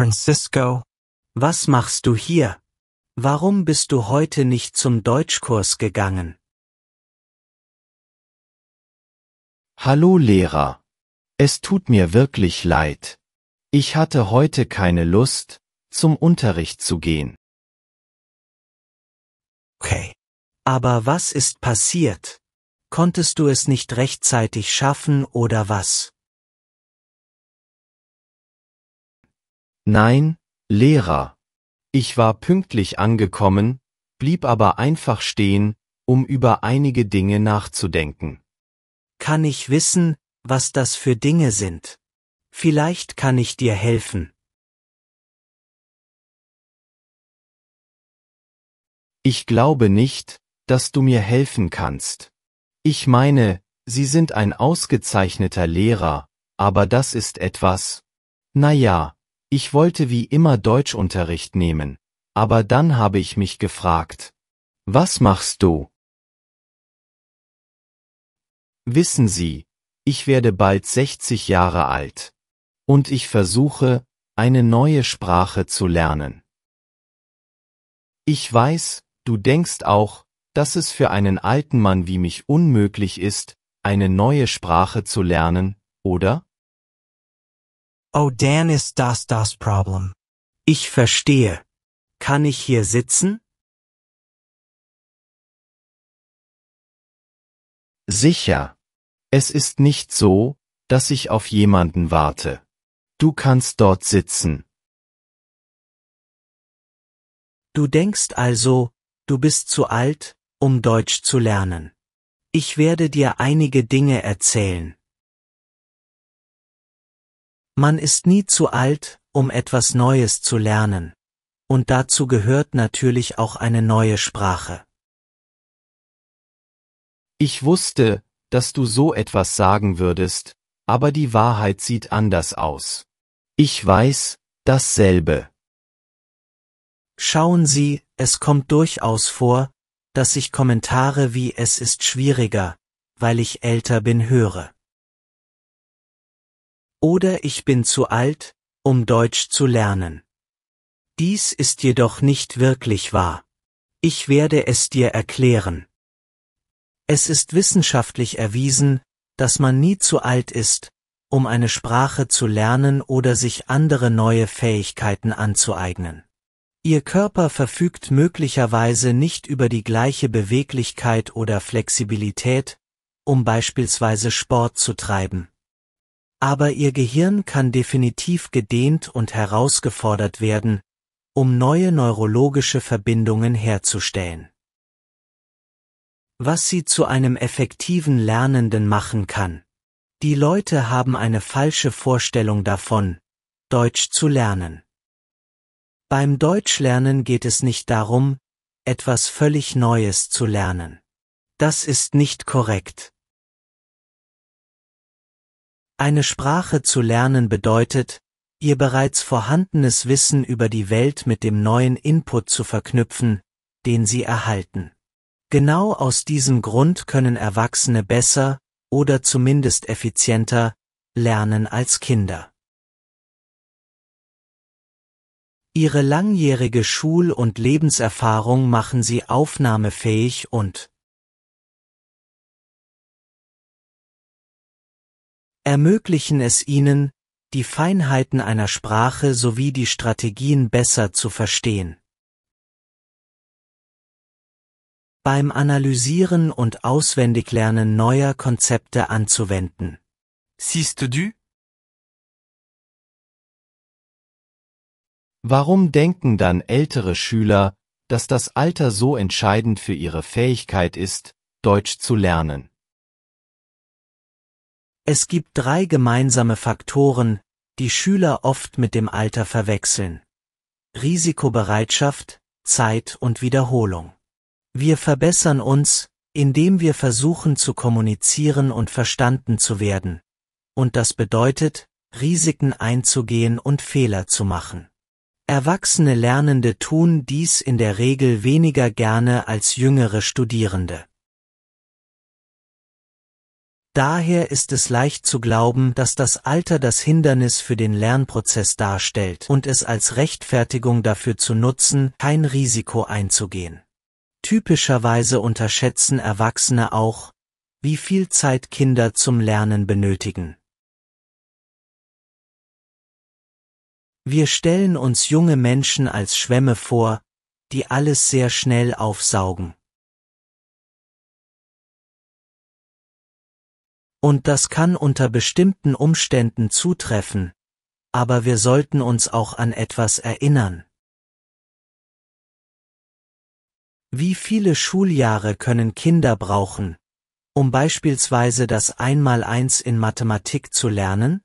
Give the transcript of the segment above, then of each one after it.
Francisco, was machst du hier? Warum bist du heute nicht zum Deutschkurs gegangen? Hallo Lehrer. Es tut mir wirklich leid. Ich hatte heute keine Lust, zum Unterricht zu gehen. Okay. Aber was ist passiert? Konntest du es nicht rechtzeitig schaffen oder was? Nein, Lehrer. Ich war pünktlich angekommen, blieb aber einfach stehen, um über einige Dinge nachzudenken. Kann ich wissen, was das für Dinge sind? Vielleicht kann ich dir helfen. Ich glaube nicht, dass du mir helfen kannst. Ich meine, Sie sind ein ausgezeichneter Lehrer, aber das ist etwas. Naja, ich wollte wie immer Deutschunterricht nehmen, aber dann habe ich mich gefragt, was machst du? Wissen Sie, ich werde bald 60 Jahre alt. Und ich versuche, eine neue Sprache zu lernen. Ich weiß, du denkst auch, dass es für einen alten Mann wie mich unmöglich ist, eine neue Sprache zu lernen, oder? Oh, Dan ist das das Problem. Ich verstehe. Kann ich hier sitzen? Sicher. Es ist nicht so, dass ich auf jemanden warte. Du kannst dort sitzen. Du denkst also, du bist zu alt, um Deutsch zu lernen. Ich werde dir einige Dinge erzählen. Man ist nie zu alt, um etwas Neues zu lernen. Und dazu gehört natürlich auch eine neue Sprache. Ich wusste, dass du so etwas sagen würdest, aber die Wahrheit sieht anders aus. Ich weiß, dasselbe. Schauen Sie, es kommt durchaus vor, dass ich Kommentare wie es ist schwieriger, weil ich älter bin höre oder ich bin zu alt, um Deutsch zu lernen. Dies ist jedoch nicht wirklich wahr. Ich werde es dir erklären. Es ist wissenschaftlich erwiesen, dass man nie zu alt ist, um eine Sprache zu lernen oder sich andere neue Fähigkeiten anzueignen. Ihr Körper verfügt möglicherweise nicht über die gleiche Beweglichkeit oder Flexibilität, um beispielsweise Sport zu treiben, aber ihr Gehirn kann definitiv gedehnt und herausgefordert werden, um neue neurologische Verbindungen herzustellen. Was sie zu einem effektiven Lernenden machen kann. Die Leute haben eine falsche Vorstellung davon, Deutsch zu lernen. Beim Deutschlernen geht es nicht darum, etwas völlig Neues zu lernen. Das ist nicht korrekt. Eine Sprache zu lernen bedeutet, ihr bereits vorhandenes Wissen über die Welt mit dem neuen Input zu verknüpfen, den sie erhalten. Genau aus diesem Grund können Erwachsene besser, oder zumindest effizienter, lernen als Kinder. Ihre langjährige Schul- und Lebenserfahrung machen sie aufnahmefähig und ermöglichen es ihnen, die Feinheiten einer Sprache sowie die Strategien besser zu verstehen. Beim Analysieren und Auswendiglernen neuer Konzepte anzuwenden. Siehst du? Warum denken dann ältere Schüler, dass das Alter so entscheidend für ihre Fähigkeit ist, Deutsch zu lernen? Es gibt drei gemeinsame Faktoren, die Schüler oft mit dem Alter verwechseln. Risikobereitschaft, Zeit und Wiederholung. Wir verbessern uns, indem wir versuchen zu kommunizieren und verstanden zu werden. Und das bedeutet, Risiken einzugehen und Fehler zu machen. Erwachsene Lernende tun dies in der Regel weniger gerne als jüngere Studierende. Daher ist es leicht zu glauben, dass das Alter das Hindernis für den Lernprozess darstellt und es als Rechtfertigung dafür zu nutzen, kein Risiko einzugehen. Typischerweise unterschätzen Erwachsene auch, wie viel Zeit Kinder zum Lernen benötigen. Wir stellen uns junge Menschen als Schwämme vor, die alles sehr schnell aufsaugen. Und das kann unter bestimmten Umständen zutreffen, aber wir sollten uns auch an etwas erinnern. Wie viele Schuljahre können Kinder brauchen, um beispielsweise das Einmaleins in Mathematik zu lernen?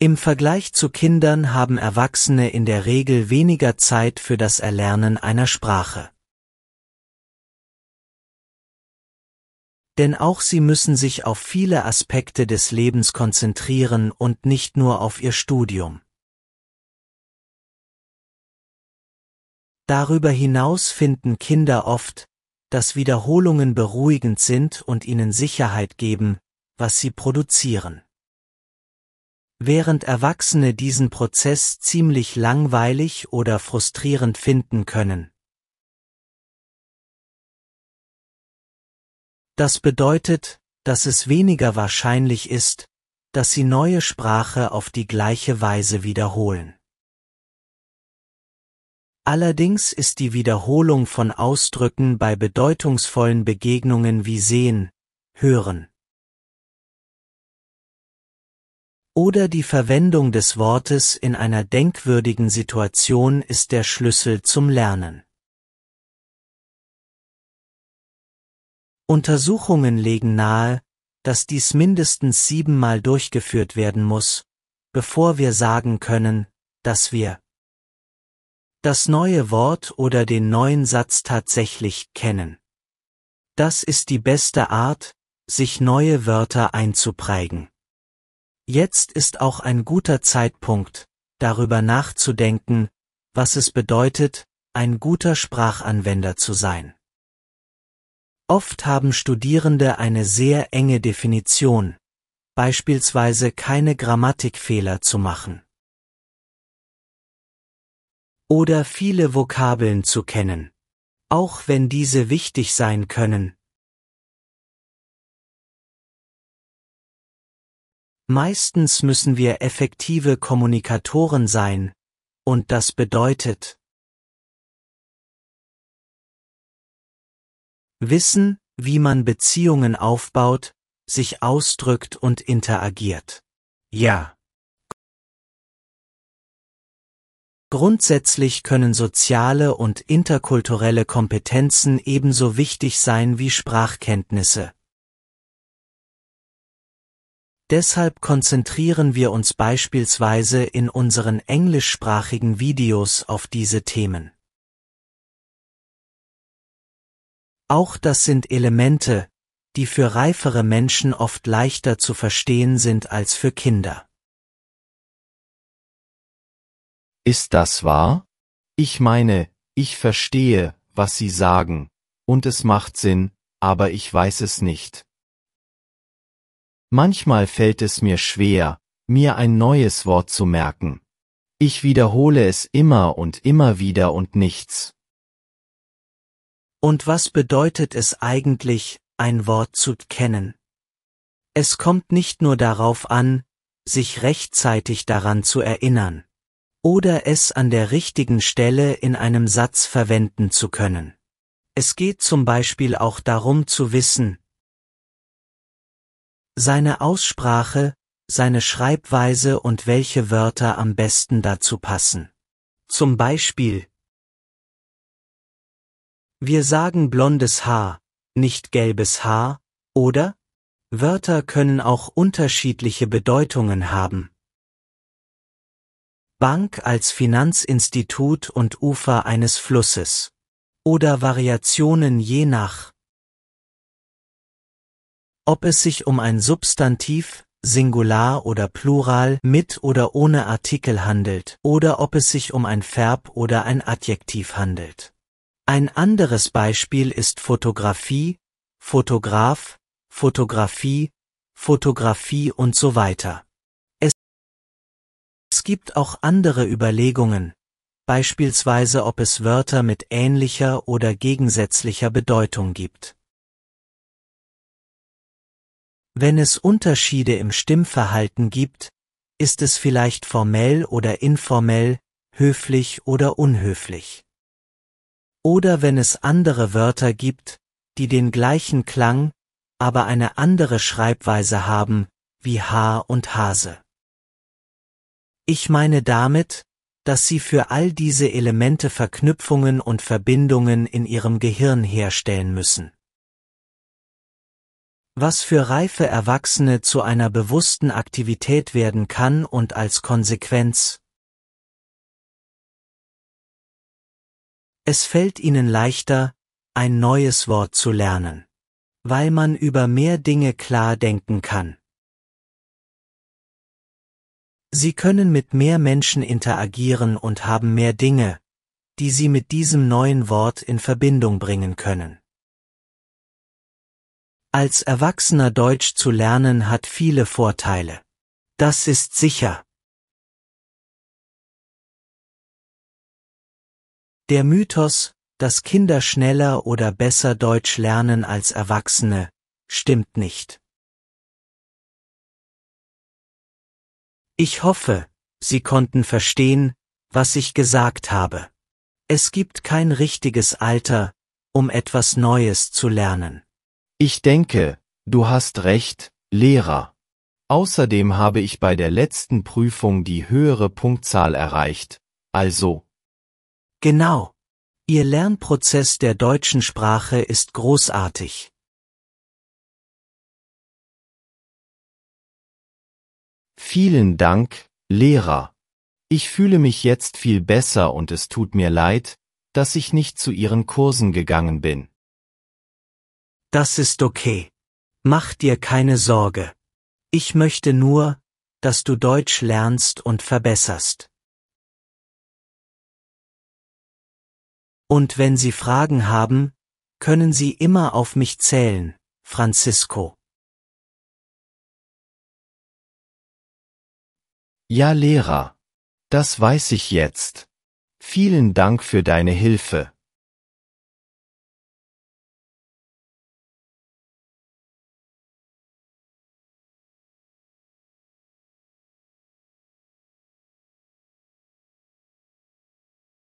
Im Vergleich zu Kindern haben Erwachsene in der Regel weniger Zeit für das Erlernen einer Sprache. denn auch sie müssen sich auf viele Aspekte des Lebens konzentrieren und nicht nur auf ihr Studium. Darüber hinaus finden Kinder oft, dass Wiederholungen beruhigend sind und ihnen Sicherheit geben, was sie produzieren. Während Erwachsene diesen Prozess ziemlich langweilig oder frustrierend finden können, Das bedeutet, dass es weniger wahrscheinlich ist, dass sie neue Sprache auf die gleiche Weise wiederholen. Allerdings ist die Wiederholung von Ausdrücken bei bedeutungsvollen Begegnungen wie sehen, hören oder die Verwendung des Wortes in einer denkwürdigen Situation ist der Schlüssel zum Lernen. Untersuchungen legen nahe, dass dies mindestens siebenmal durchgeführt werden muss, bevor wir sagen können, dass wir das neue Wort oder den neuen Satz tatsächlich kennen. Das ist die beste Art, sich neue Wörter einzuprägen. Jetzt ist auch ein guter Zeitpunkt, darüber nachzudenken, was es bedeutet, ein guter Sprachanwender zu sein. Oft haben Studierende eine sehr enge Definition, beispielsweise keine Grammatikfehler zu machen. Oder viele Vokabeln zu kennen, auch wenn diese wichtig sein können. Meistens müssen wir effektive Kommunikatoren sein, und das bedeutet, Wissen, wie man Beziehungen aufbaut, sich ausdrückt und interagiert. Ja. Grundsätzlich können soziale und interkulturelle Kompetenzen ebenso wichtig sein wie Sprachkenntnisse. Deshalb konzentrieren wir uns beispielsweise in unseren englischsprachigen Videos auf diese Themen. Auch das sind Elemente, die für reifere Menschen oft leichter zu verstehen sind als für Kinder. Ist das wahr? Ich meine, ich verstehe, was Sie sagen, und es macht Sinn, aber ich weiß es nicht. Manchmal fällt es mir schwer, mir ein neues Wort zu merken. Ich wiederhole es immer und immer wieder und nichts. Und was bedeutet es eigentlich, ein Wort zu kennen? Es kommt nicht nur darauf an, sich rechtzeitig daran zu erinnern oder es an der richtigen Stelle in einem Satz verwenden zu können. Es geht zum Beispiel auch darum zu wissen, seine Aussprache, seine Schreibweise und welche Wörter am besten dazu passen. Zum Beispiel, wir sagen blondes Haar, nicht gelbes Haar, oder? Wörter können auch unterschiedliche Bedeutungen haben. Bank als Finanzinstitut und Ufer eines Flusses. Oder Variationen je nach. Ob es sich um ein Substantiv, Singular oder Plural mit oder ohne Artikel handelt, oder ob es sich um ein Verb oder ein Adjektiv handelt. Ein anderes Beispiel ist Fotografie, Fotograf, Fotografie, Fotografie und so weiter. Es gibt auch andere Überlegungen, beispielsweise ob es Wörter mit ähnlicher oder gegensätzlicher Bedeutung gibt. Wenn es Unterschiede im Stimmverhalten gibt, ist es vielleicht formell oder informell, höflich oder unhöflich. Oder wenn es andere Wörter gibt, die den gleichen Klang, aber eine andere Schreibweise haben, wie Haar und Hase. Ich meine damit, dass sie für all diese Elemente Verknüpfungen und Verbindungen in ihrem Gehirn herstellen müssen. Was für reife Erwachsene zu einer bewussten Aktivität werden kann und als Konsequenz Es fällt ihnen leichter, ein neues Wort zu lernen, weil man über mehr Dinge klar denken kann. Sie können mit mehr Menschen interagieren und haben mehr Dinge, die sie mit diesem neuen Wort in Verbindung bringen können. Als Erwachsener Deutsch zu lernen hat viele Vorteile. Das ist sicher. Der Mythos, dass Kinder schneller oder besser Deutsch lernen als Erwachsene, stimmt nicht. Ich hoffe, Sie konnten verstehen, was ich gesagt habe. Es gibt kein richtiges Alter, um etwas Neues zu lernen. Ich denke, du hast recht, Lehrer. Außerdem habe ich bei der letzten Prüfung die höhere Punktzahl erreicht, also Genau. Ihr Lernprozess der deutschen Sprache ist großartig. Vielen Dank, Lehrer. Ich fühle mich jetzt viel besser und es tut mir leid, dass ich nicht zu Ihren Kursen gegangen bin. Das ist okay. Mach dir keine Sorge. Ich möchte nur, dass du Deutsch lernst und verbesserst. Und wenn Sie Fragen haben, können Sie immer auf mich zählen, Francisco. Ja, Lehrer. Das weiß ich jetzt. Vielen Dank für deine Hilfe.